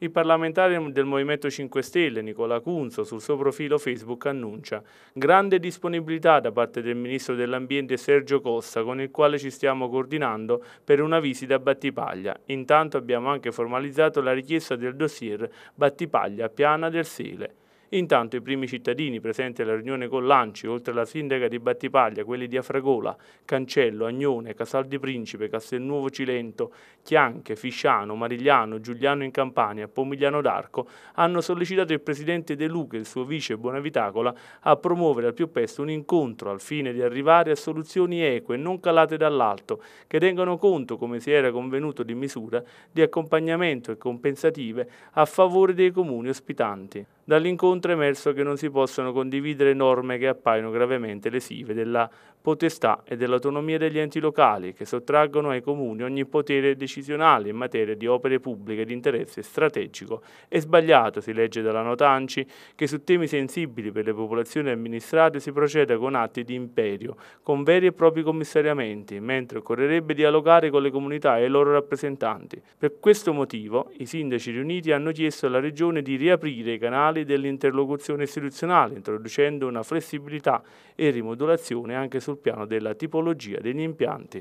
Il parlamentare del Movimento 5 Stelle, Nicola Cunzo, sul suo profilo Facebook annuncia grande disponibilità da parte del Ministro dell'Ambiente Sergio Costa, con il quale ci stiamo coordinando per una visita a Battipaglia. Intanto abbiamo anche formalizzato la richiesta del dossier Battipaglia Piana del Sele. Intanto i primi cittadini presenti alla riunione con l'Anci, oltre alla sindaca di Battipaglia, quelli di Afragola, Cancello, Agnone, Casal di Principe, Castelnuovo Cilento, Chianche, Fisciano, Marigliano, Giuliano in Campania, Pomigliano d'Arco, hanno sollecitato il presidente De Luca e il suo vice Bonavitacola a promuovere al più presto un incontro al fine di arrivare a soluzioni eque, non calate dall'alto, che tengano conto, come si era convenuto di misura, di accompagnamento e compensative a favore dei comuni ospitanti. Dall'incontro è emerso che non si possono condividere norme che appaiono gravemente lesive della potestà e dell'autonomia degli enti locali, che sottraggono ai comuni ogni potere decisionale in materia di opere pubbliche di interesse strategico. È sbagliato, si legge dalla nota ANCI, che su temi sensibili per le popolazioni amministrate si proceda con atti di imperio, con veri e propri commissariamenti, mentre occorrerebbe dialogare con le comunità e i loro rappresentanti. Per questo motivo i sindaci riuniti hanno chiesto alla Regione di riaprire i canali funzionali dell'interlocuzione istituzionale, introducendo una flessibilità e rimodulazione anche sul piano della tipologia degli impianti.